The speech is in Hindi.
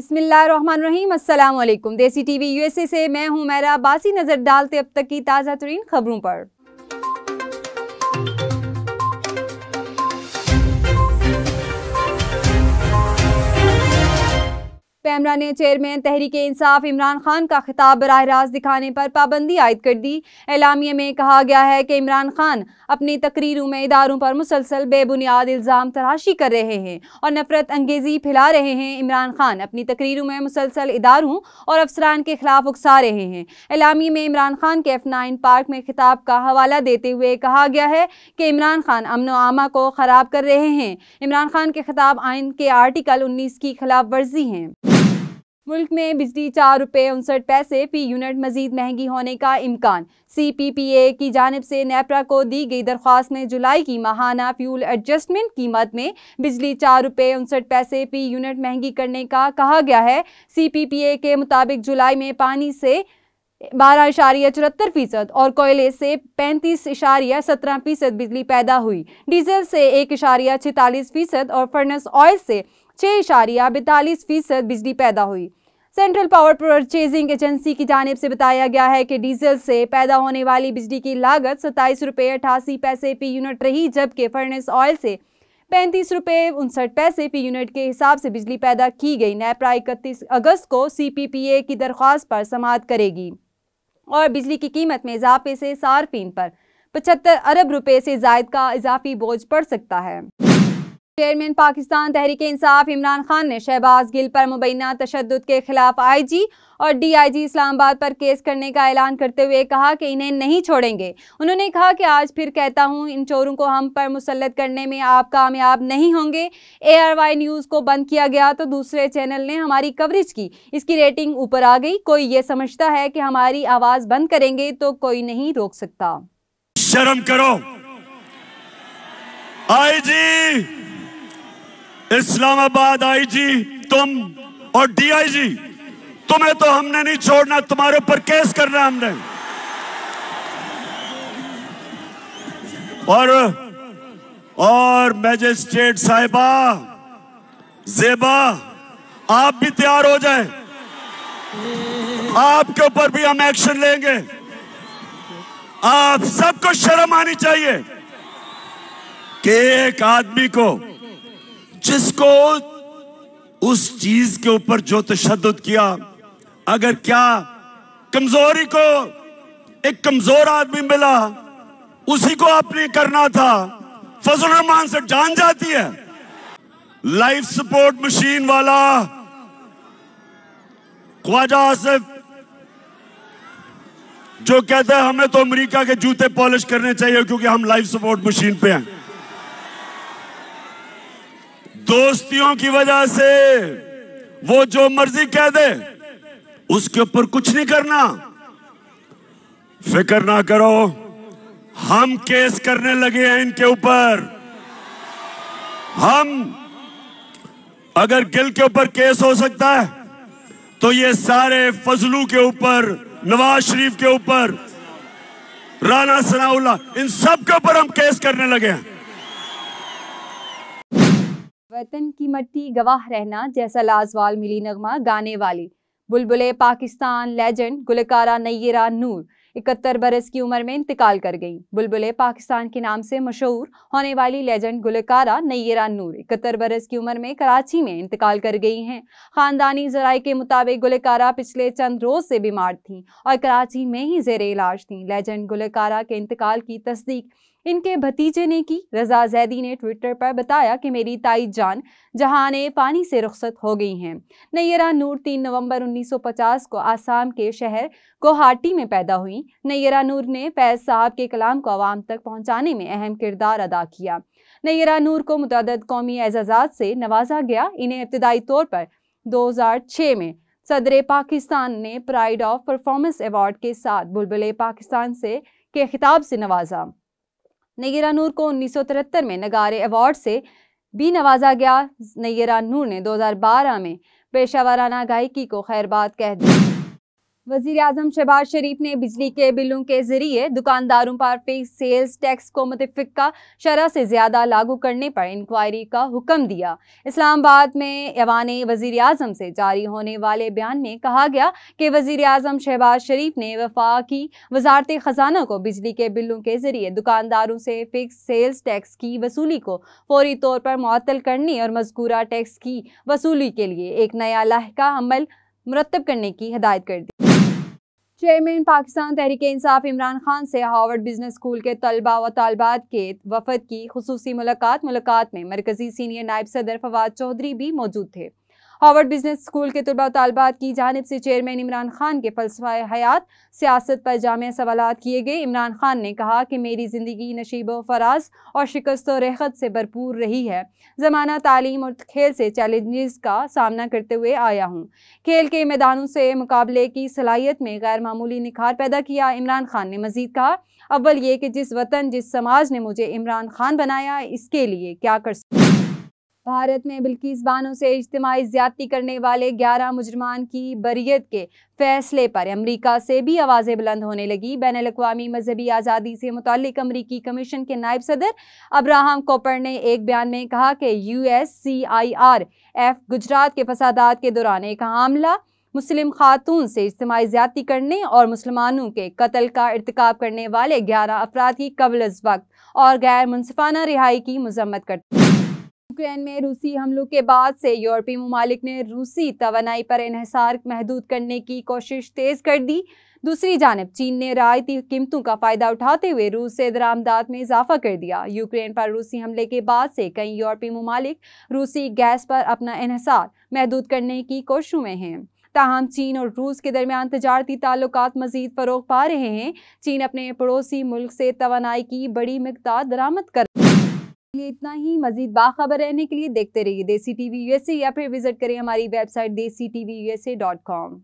बिस्मिल्लाम अल्लाम देसी टीवी यूएसए से मैं हूं मैरा बासी नज़र डालते अब तक की ताज़ा तरीन खबरों पर पैमरा ने चेयरमैन तहरीक इंसाफ इमरान खान का खिताब बरह रास्त दिखाने पर पाबंदी आयद कर दी एलामिया में कहा गया है कि इमरान खान अपनी तकरीरों में इदारों पर मुसलसल बेबुनियाद इल्ज़ाम तराशी कर रहे हैं और नफरत अंगेज़ी फैला रहे हैं इमरान खान अपनी तकरीरों में मुसलसल इदारों और अफसरान के खिलाफ उकसा रहे हैं एलामिया में इमरान खान के एफ नाइन पार्क में खिताब का हवाला देते हुए कहा गया है कि इमरान खान अमन आमा को ख़राब कर रहे हैं इमरान खान के खिताब आइन के आर्टिकल उन्नीस की खिलाफ वर्जी हैं मुल्क में बिजली चार रुपये उनसठ पैसे फी यूनिट मजीद महंगी होने का इम्कान सी पी पी ए की जानब से नेपरा को दी गई दरख्वास्त में जुलाई की माहाना फ्यूल एडजस्टमेंट कीमत में बिजली चार रुपये उनसठ पैसे फी यूनिट महंगी करने का कहा गया है सी पी पी ए के मुताबिक जुलाई में पानी से बारह इशारिया चौहत्तर फीसद और कोयले से पैंतीस इशारिया सत्रह फीसद बिजली पैदा हुई डीजल से एक इशारिया छतालीस फीसद और फर्नेस ऑयल से छः इशारिया बैतालीस फीसद बिजली पैदा हुई सेंट्रल पावर परचेजिंग एजेंसी की जानब से बताया गया है कि डीजल से पैदा होने वाली बिजली की लागत सत्ताईस रुपये अठासी पैसे पी यूनिट रही जबकि फर्नेस ऑयल से पैंतीस रुपये उनसठ पैसे पी यूनिट के हिसाब से बिजली पैदा की गई नैप्रा इकतीस अगस्त को सी पी पी ए की दरख्वास्त पर समाप्त करेगी और बिजली की कीमत में इजाफे से सार्फिन पर पचहत्तर अरब रुपये से जायद का इजाफी बोझ पड़ सकता है चेयरमैन पाकिस्तान तहरीक इंसाफ इमरान खान ने शहबाज गिल पर मुबैना तशद के खिलाफ आई जी और डी आई जी इस्लामाबाद पर केस करने का ऐलान करते हुए कहा कि इन्हें नहीं छोड़ेंगे उन्होंने कहा कि आज फिर कहता हूँ इन चोरों को हम पर मुसलत करने में आप कामयाब नहीं होंगे ए आर वाई न्यूज़ को बंद किया गया तो दूसरे चैनल ने हमारी कवरेज की इसकी रेटिंग ऊपर आ गई कोई ये समझता है कि हमारी आवाज़ बंद करेंगे तो कोई नहीं रोक सकता शर्म करो आई जी इस्लामाबाद आईजी तुम और डीआईजी तुम्हें तो हमने नहीं छोड़ना तुम्हारे ऊपर केस करना हमने और और मैजिस्ट्रेट साहिबा जेबा आप भी तैयार हो जाए आपके ऊपर भी हम एक्शन लेंगे आप सबको शर्म आनी चाहिए कि एक आदमी को जिसको उस चीज के ऊपर जो तशद किया अगर क्या कमजोरी को एक कमजोर आदमी मिला उसी को आपने करना था फजल रहमान से जान जाती है लाइफ सपोर्ट मशीन वाला ख्वाजा आसिफ जो कहते हैं हमें तो अमेरिका के जूते पॉलिश करने चाहिए क्योंकि हम लाइफ सपोर्ट मशीन पे हैं दोस्तियों की वजह से वो जो मर्जी कह दे उसके ऊपर कुछ नहीं करना फिक्र ना करो हम केस करने लगे हैं इनके ऊपर हम अगर गिल के ऊपर केस हो सकता है तो ये सारे फजलू के ऊपर नवाज शरीफ के ऊपर राना सनाउल्ला इन सब के ऊपर हम केस करने लगे हैं वतन की मट्टी गवाह रहना जैसा लाजवाल मिली नगमा गाने वाली बुलबुले पाकिस्तान लेजेंड गुलकारा नैरा नूर इकहत्तर बरस की उम्र में इंतकाल कर गई बुलबुले पाकिस्तान के नाम से मशहूर होने वाली लेजेंड गुलकारा नैरा नूर इकहत्तर बरस की उम्र में कराची में इंतकाल कर गई हैं ख़ानदानी जराये के मुताबिक गुलकारा पिछले चंद रोज़ से बीमार थीं और कराची में ही जेर इलाज थीं लेजेंड गुलकारा के इंतकाल की तस्दीक इनके भतीजे ने की रजा जैदी ने ट्विटर पर बताया कि मेरी ताई जान जहाँ पानी से रुखसत हो गई हैं नैयरा नूर तीन नवंबर 1950 को आसाम के शहर गुवाहाटी में पैदा हुई नैयरा नूर ने फैज साहब के कलाम को आवाम तक पहुँचाने में अहम किरदार अदा किया नैयरा नूर को मुतद कौमी एजाजात से नवाजा गया इन्हें इब्तदाई तौर पर दो में सदर पाकिस्तान ने प्राइड ऑफ परफॉर्मेंस एवॉर्ड के साथ बुलबुल पाकिस्तान से के खिताब से नवाजा नैरा नूर को उन्नीस में नगारे अवार्ड से भी नवाजा गया नैरा नूर ने 2012 में पेशावराना गायकी को खैरबाद कह दिया वजीर अजम शहबाज शरीफ ने बिजली के बिलों के जरिए दुकानदारों पर फिक्स सेल्स टैक्स को मुतफ़ा शरह से ज़्यादा लागू करने पर इंक्वायरी का हुक्म दिया इस्लामाबाद में एवान वजीर अजम से जारी होने वाले बयान में कहा गया कि वजीर अजम शहबाज शरीफ ने वफा की वजारत ख़जाना को बिजली के बिलों के जरिए दुकानदारों से फिक्स सेल्स टैक्स की वसूली को फौरी तौर पर मअतल करने और मजकूरा टैक्स की वसूली के लिए एक नया लहका अमल मुरतब करने की हदायत कर दी चेयरमैन पाकिस्तान तहरीक इंसाफ इमरान खान से हार्वर्ड बिजनेस स्कूल के तलबा व तलबात के वफद की खसूसी मुलाकात मुलाकात में मरकजी सीनियर नायब सदर फवाद चौधरी भी मौजूद थे हार्वर्ड बिजनेस स्कूल के तलबा तलबात की जानब से चेयरमैन इमरान खान के फलसफा हयात सियासत पर जाम सवाल किए गए इमरान खान ने कहा कि मेरी ज़िंदगी नशीब फराज और शिकस्त व रहत से भरपूर रही है ज़माना तालीम और खेल से चैलेंज का सामना करते हुए आया हूँ खेल के मैदानों से मुकाबले की सलाहियत में गैर मामूली निखार पैदा किया इमरान खान ने मजीद कहा अव्वल ये कि जिस वतन जिस समाज ने मुझे इमरान खान बनाया इसके लिए क्या कर सकते भारत में बिल्किस बानों से इज्तमी ज्यादती करने वाले ग्यारह मुजरमान की बरीत के फैसले पर अमरीका से भी आवाज़ें बुलंद होने लगी बैन अवी मजहबी आज़ादी से मुतल अमरीकी कमीशन के नायब सदर अब्राहम कोपर ने एक बयान में कहा कि U S C I R F Gujarat के फसादात के दौरान एक हमला मुस्लिम खातून से इज्तमी ज्यादती करने और मुसलमानों के कत्ल का इरतक करने वाले ग्यारह अफराद की कबल वक्त और गैर मुनफाना रिहाई की मजम्मत करते यूक्रेन में रूसी हमलों के बाद से यूरोपीय ममालिक ने रूसी तोानाई पर इहसार महदूद करने की कोशिश तेज़ कर दी दूसरी जानब चीन ने रायती कीमतों का फ़ायदा उठाते हुए रूस से दरामदात में इजाफा कर दिया यूक्रेन पर रूसी हमले के बाद से कई यूरोपीय ममालिक रूसी गैस पर अपना इहसार महदूद करने की कोशिशों में हैं ताहम चीन और रूस के दरमियान तजारती ताल्लुक मजीद फ़रोग पा रहे हैं चीन अपने पड़ोसी मुल्क से तोानाई की बड़ी मकदार दरामद कर लिए इतना ही मजीद बाखबर रहने के लिए देखते रहिए देसी टीवी यूएसए या फिर विजिट करें हमारी वेबसाइट देसी टीवी यूएसए डॉट कॉम